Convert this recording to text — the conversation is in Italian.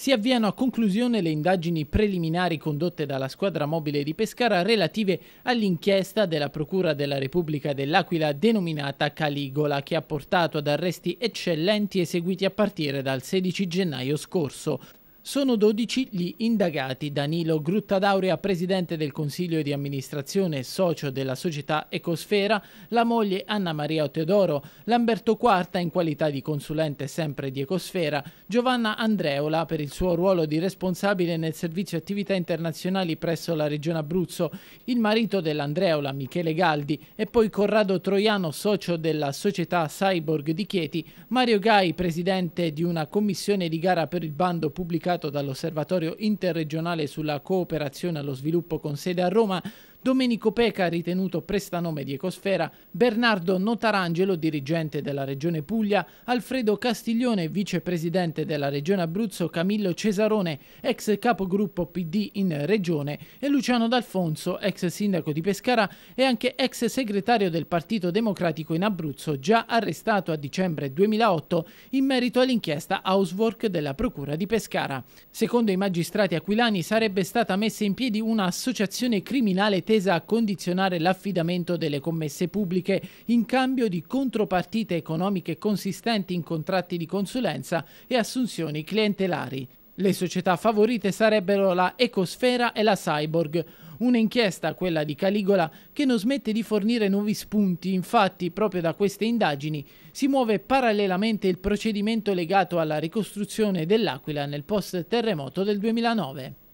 Si avviano a conclusione le indagini preliminari condotte dalla squadra mobile di Pescara relative all'inchiesta della Procura della Repubblica dell'Aquila denominata Caligola, che ha portato ad arresti eccellenti eseguiti a partire dal 16 gennaio scorso. Sono 12 gli indagati. Danilo Gruttadauria, presidente del consiglio di amministrazione e socio della società Ecosfera, la moglie Anna Maria Teodoro, Lamberto Quarta in qualità di consulente sempre di Ecosfera, Giovanna Andreola per il suo ruolo di responsabile nel servizio attività internazionali presso la regione Abruzzo, il marito dell'Andreola Michele Galdi e poi Corrado Troiano, socio della società Cyborg di Chieti, Mario Gai, presidente di una commissione di gara per il bando pubblicato pubblicato dall'Osservatorio interregionale sulla cooperazione allo sviluppo con sede a Roma Domenico Peca, ritenuto prestanome di Ecosfera, Bernardo Notarangelo, dirigente della Regione Puglia, Alfredo Castiglione, vicepresidente della Regione Abruzzo, Camillo Cesarone, ex capogruppo PD in Regione e Luciano D'Alfonso, ex sindaco di Pescara e anche ex segretario del Partito Democratico in Abruzzo, già arrestato a dicembre 2008 in merito all'inchiesta Housework della Procura di Pescara. Secondo i magistrati aquilani sarebbe stata messa in piedi un'associazione criminale tesa a condizionare l'affidamento delle commesse pubbliche in cambio di contropartite economiche consistenti in contratti di consulenza e assunzioni clientelari. Le società favorite sarebbero la Ecosfera e la Cyborg, Un'inchiesta, quella di Caligola, che non smette di fornire nuovi spunti, infatti proprio da queste indagini si muove parallelamente il procedimento legato alla ricostruzione dell'Aquila nel post-terremoto del 2009.